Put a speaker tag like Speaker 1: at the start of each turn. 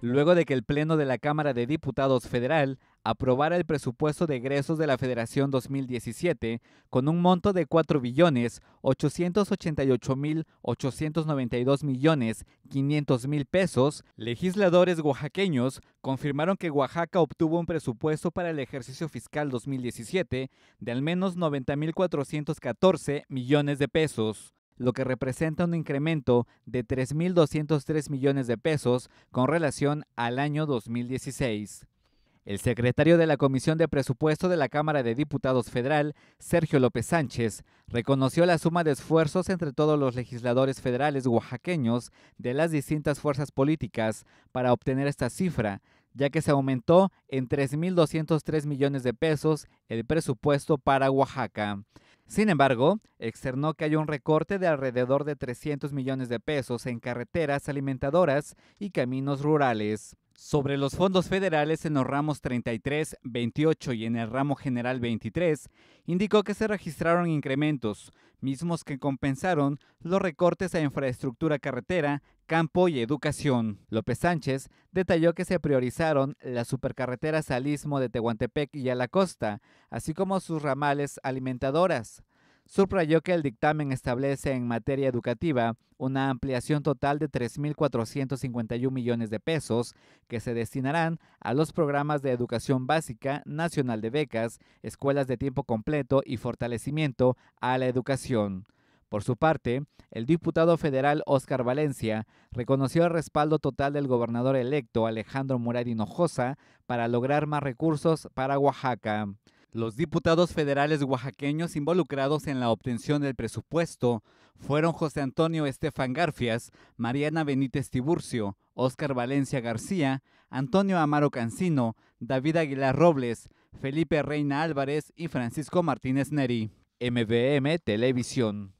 Speaker 1: luego de que el Pleno de la Cámara de Diputados Federal aprobara el presupuesto de egresos de la Federación 2017 con un monto de 4 billones 888 mil 892 millones 500 mil pesos, legisladores oaxaqueños confirmaron que Oaxaca obtuvo un presupuesto para el ejercicio fiscal 2017 de al menos 90 mil 414 millones de pesos lo que representa un incremento de 3.203 millones de pesos con relación al año 2016. El secretario de la Comisión de Presupuesto de la Cámara de Diputados Federal, Sergio López Sánchez, reconoció la suma de esfuerzos entre todos los legisladores federales oaxaqueños de las distintas fuerzas políticas para obtener esta cifra, ya que se aumentó en 3.203 millones de pesos el presupuesto para Oaxaca. Sin embargo, externó que hay un recorte de alrededor de 300 millones de pesos en carreteras alimentadoras y caminos rurales. Sobre los fondos federales en los ramos 33, 28 y en el ramo general 23, indicó que se registraron incrementos, mismos que compensaron los recortes a infraestructura carretera, campo y educación. López Sánchez detalló que se priorizaron las supercarreteras al istmo de Tehuantepec y a la costa, así como sus ramales alimentadoras. Subrayó que el dictamen establece en materia educativa una ampliación total de 3.451 millones de pesos que se destinarán a los programas de educación básica, nacional de becas, escuelas de tiempo completo y fortalecimiento a la educación. Por su parte, el diputado federal Óscar Valencia reconoció el respaldo total del gobernador electo Alejandro Murad Hinojosa para lograr más recursos para Oaxaca. Los diputados federales oaxaqueños involucrados en la obtención del presupuesto fueron José Antonio Estefan Garfias, Mariana Benítez Tiburcio, Óscar Valencia García, Antonio Amaro Cancino, David Aguilar Robles, Felipe Reina Álvarez y Francisco Martínez Neri. MBM Televisión.